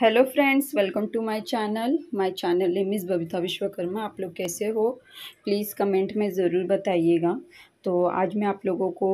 hello friends welcome to my channel my channel name is Babita Vishwakarma आप लोग कैसे हो प्लीज़ कमेंट में ज़रूर बताइएगा तो आज मैं आप लोगों को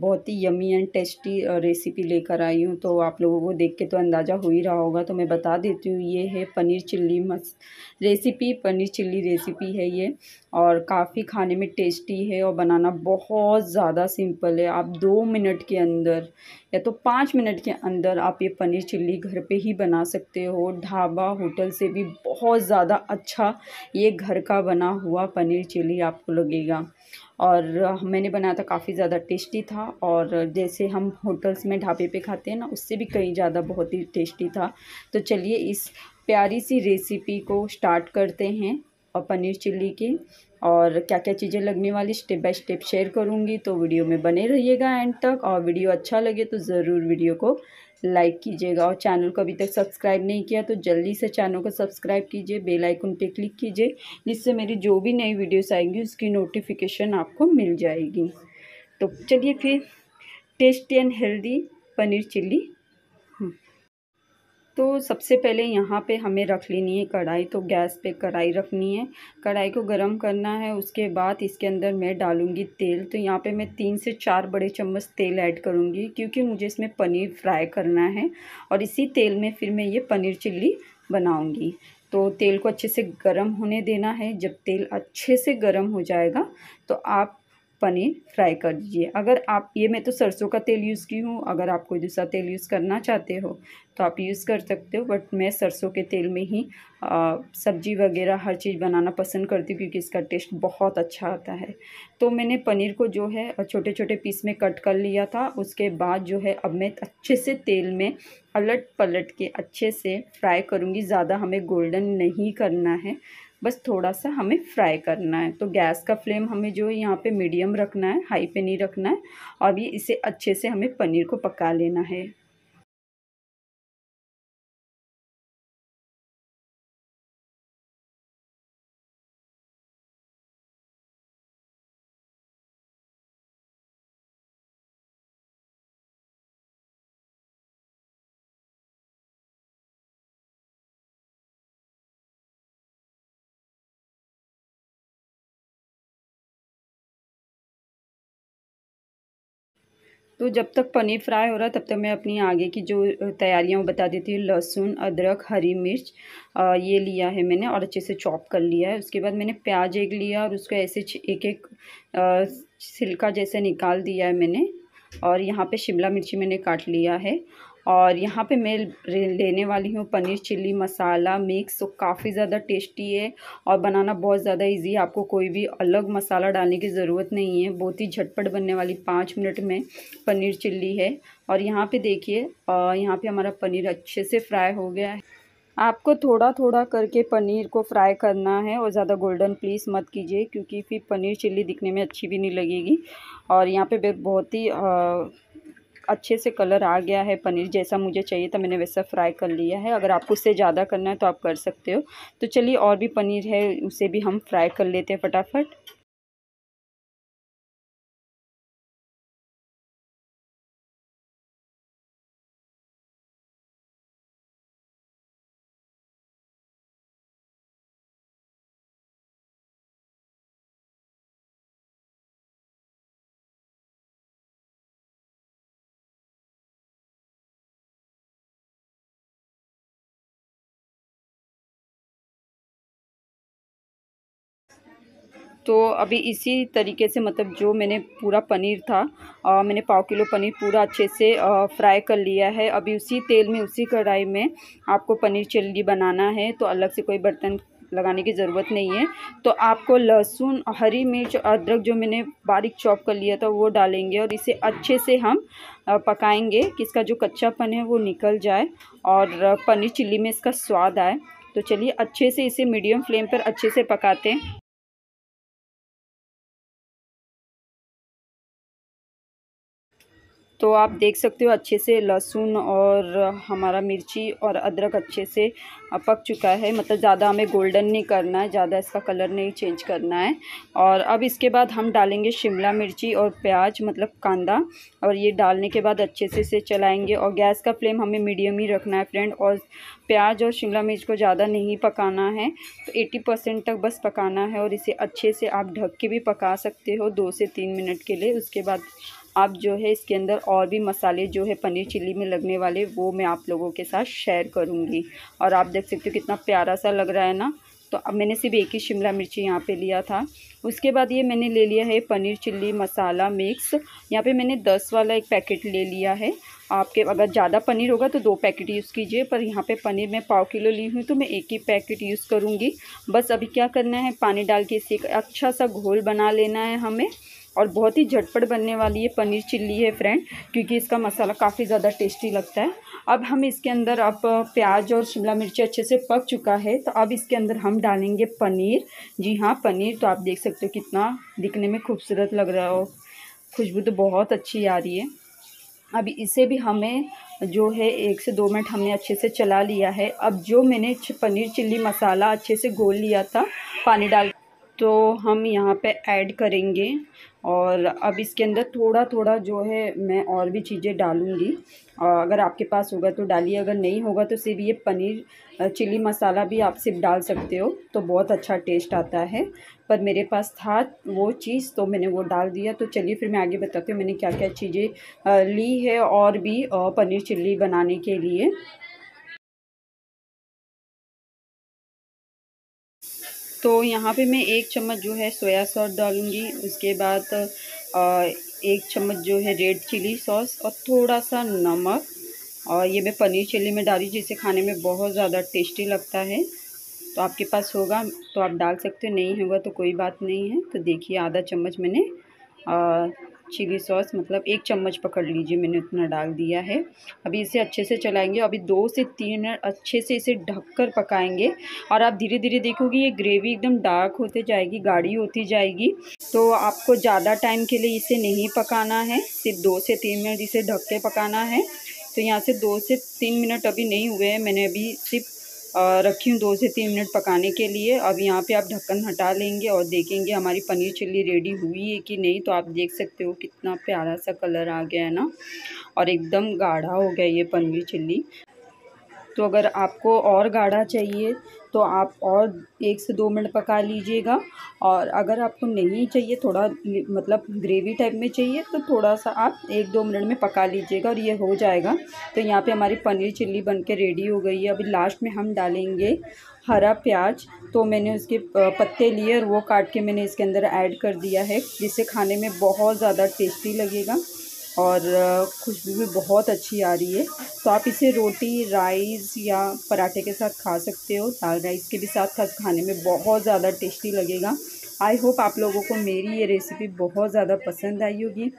बहुत ही यमी एंड टेस्टी रेसिपी लेकर आई हूँ तो आप लोगों को देख के तो अंदाज़ा हो ही रहा होगा तो मैं बता देती हूँ ये है पनीर चिल्ली मस रेसिपी पनीर चिल्ली रेसिपी है ये और काफ़ी खाने में टेस्टी है और बनाना बहुत ज़्यादा सिंपल है आप दो मिनट के अंदर या तो पाँच मिनट के अंदर आप ये पनीर चिल्ली घर पर ही बना सकते हो ढाबा होटल से भी बहुत ज़्यादा अच्छा ये घर का बना हुआ पनीर चिल्ली आपको लगेगा और मैंने बनाया था काफ़ी ज़्यादा टेस्टी था और जैसे हम होटल्स में ढाबे पे खाते हैं ना उससे भी कहीं ज़्यादा बहुत ही टेस्टी था तो चलिए इस प्यारी सी रेसिपी को स्टार्ट करते हैं और पनीर चिल्ली की और क्या क्या चीज़ें लगने वाली स्टेप बाय स्टेप शेयर करूँगी तो वीडियो में बने रहिएगा एंड तक और वीडियो अच्छा लगे तो ज़रूर वीडियो को लाइक कीजिएगा और चैनल को अभी तक सब्सक्राइब नहीं किया तो जल्दी से चैनल को सब्सक्राइब कीजिए बेल आइकन पे क्लिक कीजिए जिससे मेरी जो भी नई वीडियोस आएंगी उसकी नोटिफिकेशन आपको मिल जाएगी तो चलिए फिर tasty and healthy paneer chilli तो सबसे पहले यहाँ पे हमें रख लेनी है कढ़ाई तो गैस पे कढ़ाई रखनी है कढ़ाई को गर्म करना है उसके बाद इसके अंदर मैं डालूँगी तेल तो यहाँ पे मैं तीन से चार बड़े चम्मच तेल ऐड करूँगी क्योंकि मुझे इसमें पनीर फ्राई करना है और इसी तेल में फिर मैं ये पनीर चिल्ली बनाऊँगी तो तेल को अच्छे से गर्म होने देना है जब तेल अच्छे से गर्म हो जाएगा तो आप पनीर फ्राई कर दीजिए अगर आप ये मैं तो सरसों का तेल यूज़ की हूँ अगर आप कोई दूसरा तेल यूज़ करना चाहते हो तो आप यूज़ कर सकते हो बट मैं सरसों के तेल में ही सब्जी वगैरह हर चीज़ बनाना पसंद करती हूँ क्योंकि इसका टेस्ट बहुत अच्छा आता है तो मैंने पनीर को जो है छोटे छोटे पीस में कट कर लिया था उसके बाद जो है अब मैं अच्छे से तेल में पलट पलट के अच्छे से फ्राई करूँगी ज़्यादा हमें गोल्डन नहीं करना है बस थोड़ा सा हमें फ्राई करना है तो गैस का फ्लेम हमें जो है यहाँ पे मीडियम रखना है हाई पे नहीं रखना है और ये इसे अच्छे से हमें पनीर को पका लेना है तो जब तक पनीर फ्राई हो रहा है तब तक मैं अपनी आगे की जो तैयारियाँ वो बता देती हूँ लहसुन अदरक हरी मिर्च आ, ये लिया है मैंने और अच्छे से चॉप कर लिया है उसके बाद मैंने प्याज एक लिया और उसको ऐसे एक एक आ, सिल्का जैसे निकाल दिया है मैंने और यहाँ पे शिमला मिर्ची मैंने काट लिया है और यहाँ पे मैं लेने वाली हूँ पनीर चिल्ली मसाला मिक्स तो काफ़ी ज़्यादा टेस्टी है और बनाना बहुत ज़्यादा इजी है आपको कोई भी अलग मसाला डालने की ज़रूरत नहीं है बहुत ही झटपट बनने वाली पाँच मिनट में पनीर चिल्ली है और यहाँ पे देखिए यहाँ पे हमारा पनीर अच्छे से फ्राई हो गया है आपको थोड़ा थोड़ा करके पनीर को फ्राई करना है और ज़्यादा गोल्डन प्लीस मत कीजिए क्योंकि फिर पनीर चिल्ली दिखने में अच्छी भी नहीं लगेगी और यहाँ पर बहुत ही अच्छे से कलर आ गया है पनीर जैसा मुझे चाहिए था मैंने वैसा फ्राई कर लिया है अगर आपको उससे ज़्यादा करना है तो आप कर सकते हो तो चलिए और भी पनीर है उसे भी हम फ्राई कर लेते हैं फटाफट तो अभी इसी तरीके से मतलब जो मैंने पूरा पनीर था आ, मैंने पाव किलो पनीर पूरा अच्छे से फ्राई कर लिया है अभी उसी तेल में उसी कढ़ाई में आपको पनीर चिल्ली बनाना है तो अलग से कोई बर्तन लगाने की ज़रूरत नहीं है तो आपको लहसुन हरी मिर्च अदरक जो मैंने बारीक चॉप कर लिया था वो डालेंगे और इसे अच्छे से हम पकाएंगे कि इसका जो कच्चापन है वो निकल जाए और पनीर चिल्ली में इसका स्वाद आए तो चलिए अच्छे से इसे मीडियम फ्लेम पर अच्छे से पकाते हैं तो आप देख सकते हो अच्छे से लहसुन और हमारा मिर्ची और अदरक अच्छे से पक चुका है मतलब ज़्यादा हमें गोल्डन नहीं करना है ज़्यादा इसका कलर नहीं चेंज करना है और अब इसके बाद हम डालेंगे शिमला मिर्ची और प्याज मतलब कांदा और ये डालने के बाद अच्छे से इसे चलाएँगे और गैस का फ्लेम हमें मीडियम ही रखना है फ्रेंड और प्याज और शिमला मिर्च को ज़्यादा नहीं पकाना है तो एट्टी परसेंट तक बस पकाना है और इसे अच्छे से आप ढक के भी पका सकते हो दो से तीन मिनट के लिए उसके बाद आप जो है इसके अंदर और भी मसाले जो है पनीर चिल्ली में लगने वाले वो मैं आप लोगों के साथ शेयर करूँगी और आप देख सकते हो कितना प्यारा सा लग रहा है ना तो अब मैंने सिर्फ एक ही शिमला मिर्ची यहाँ पे लिया था उसके बाद ये मैंने ले लिया है पनीर चिल्ली मसाला मिक्स यहाँ पे मैंने दस वाला एक पैकेट ले लिया है आपके अगर ज़्यादा पनीर होगा तो दो पैकेट यूज़ कीजिए पर यहाँ पे पनीर मैं पाव किलो ली हूँ तो मैं एक ही पैकेट यूज़ करूँगी बस अभी क्या करना है पानी डाल के इसे एक अच्छा सा घोल बना लेना है हमें और बहुत ही झटपट बनने वाली ये पनीर चिल्ली है फ्रेंड क्योंकि इसका मसाला काफ़ी ज़्यादा टेस्टी लगता है अब हम इसके अंदर अब प्याज और शिमला मिर्ची अच्छे से पक चुका है तो अब इसके अंदर हम डालेंगे पनीर जी हाँ पनीर तो आप देख सकते हो कितना दिखने में खूबसूरत लग रहा हो खुशबू तो बहुत अच्छी आ रही है अब इसे भी हमें जो है एक से दो मिनट हमने अच्छे से चला लिया है अब जो मैंने पनीर चिल्ली मसाला अच्छे से घोल लिया था पानी डाल तो हम यहाँ पे ऐड करेंगे और अब इसके अंदर थोड़ा थोड़ा जो है मैं और भी चीज़ें डालूँगी अगर आपके पास होगा तो डालिए अगर नहीं होगा तो सिर्फ ये पनीर चिल्ली मसाला भी आप सिर्फ डाल सकते हो तो बहुत अच्छा टेस्ट आता है पर मेरे पास था वो चीज़ तो मैंने वो डाल दिया तो चलिए फिर मैं आगे बताती हूँ मैंने क्या क्या चीज़ें ली है और भी पनीर चिल्ली बनाने के लिए तो यहाँ पे मैं एक चम्मच जो है सोया सॉस डालूँगी उसके बाद एक चम्मच जो है रेड चिली सॉस और थोड़ा सा नमक और ये मैं पनीर चिली में डाली जिसे खाने में बहुत ज़्यादा टेस्टी लगता है तो आपके पास होगा तो आप डाल सकते हो नहीं होगा तो कोई बात नहीं है तो देखिए आधा चम्मच मैंने चिली सॉस मतलब एक चम्मच पकड़ लीजिए मैंने उतना डाल दिया है अभी इसे अच्छे से चलाएंगे अभी दो से तीन मिनट अच्छे से इसे ढककर पकाएंगे और आप धीरे धीरे देखोगे ये ग्रेवी एकदम डार्क होते जाएगी गाढ़ी होती जाएगी तो आपको ज़्यादा टाइम के लिए इसे नहीं पकाना है सिर्फ दो से तीन मिनट इसे ढक के पकाना है तो यहाँ से दो से तीन मिनट अभी नहीं हुए हैं मैंने अभी सिर्फ रखी हूँ दो से तीन मिनट पकाने के लिए अब यहाँ पे आप ढक्कन हटा लेंगे और देखेंगे हमारी पनीर चिल्ली रेडी हुई है कि नहीं तो आप देख सकते हो कितना प्यारा सा कलर आ गया है ना और एकदम गाढ़ा हो गया ये पनीर चिल्ली तो अगर आपको और गाढ़ा चाहिए तो आप और एक से दो मिनट पका लीजिएगा और अगर आपको नहीं चाहिए थोड़ा मतलब ग्रेवी टाइप में चाहिए तो थोड़ा सा आप एक दो मिनट में पका लीजिएगा और ये हो जाएगा तो यहाँ पे हमारी पनीर चिल्ली बन के रेडी हो गई है अभी लास्ट में हम डालेंगे हरा प्याज तो मैंने उसके पत्ते लिए और वो काट के मैंने इसके अंदर ऐड कर दिया है जिससे खाने में बहुत ज़्यादा टेस्टी लगेगा और खुशबू भी बहुत अच्छी आ रही है तो आप इसे रोटी राइस या पराठे के साथ खा सकते हो दाल राइस के भी साथ खास खाने में बहुत ज़्यादा टेस्टी लगेगा आई होप आप लोगों को मेरी ये रेसिपी बहुत ज़्यादा पसंद आई होगी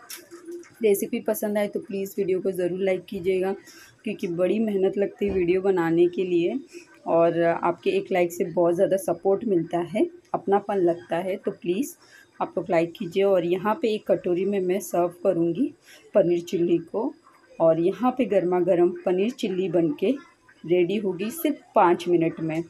रेसिपी पसंद आए तो प्लीज़ वीडियो को ज़रूर लाइक कीजिएगा क्योंकि बड़ी मेहनत लगती है वीडियो बनाने के लिए और आपके एक लाइक से बहुत ज़्यादा सपोर्ट मिलता है अपनापन लगता है तो प्लीज़ आप लोग लाइक कीजिए और यहाँ पे एक कटोरी में मैं सर्व करूँगी पनीर चिल्ली को और यहाँ पे गर्मा गर्म पनीर चिल्ली बनके रेडी होगी सिर्फ पाँच मिनट में